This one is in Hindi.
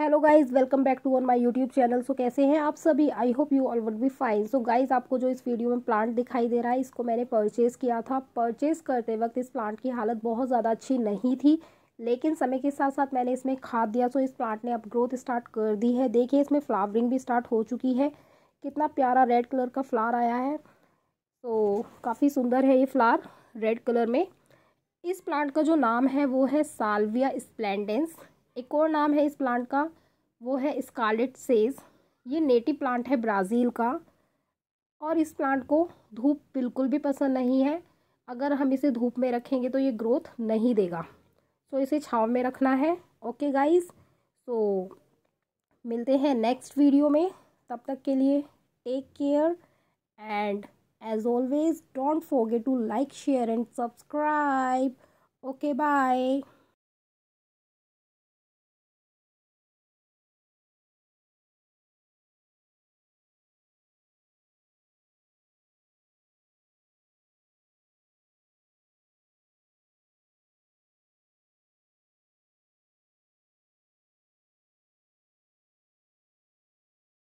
hello guys welcome back to on my YouTube channel so कैसे हैं आप सभी I hope you all would be fine so guys आपको जो इस वीडियो में प्लांट दिखाई दे रहा है इसको मैंने परचेज़ किया था परचेज़ करते वक्त इस प्लांट की हालत बहुत ज़्यादा अच्छी नहीं थी लेकिन समय के साथ साथ मैंने इसमें खाद दिया सो इस प्लांट ने अब ग्रोथ स्टार्ट कर दी है देखिए इसमें फ्लावरिंग भी स्टार्ट हो चुकी है कितना प्यारा रेड कलर का फ्लार आया है तो काफ़ी सुंदर है ये फ्लार रेड कलर में इस प्लांट का जो नाम है वो है साल्विया स्प्लेंडेंस एक और नाम है इस प्लांट का वो है स्कारलेट सेज ये नेटिव प्लांट है ब्राज़ील का और इस प्लांट को धूप बिल्कुल भी पसंद नहीं है अगर हम इसे धूप में रखेंगे तो ये ग्रोथ नहीं देगा सो इसे छाँव में रखना है ओके गाइस सो मिलते हैं नेक्स्ट वीडियो में तब तक के लिए take care and as always don't forget to like share and subscribe okay bye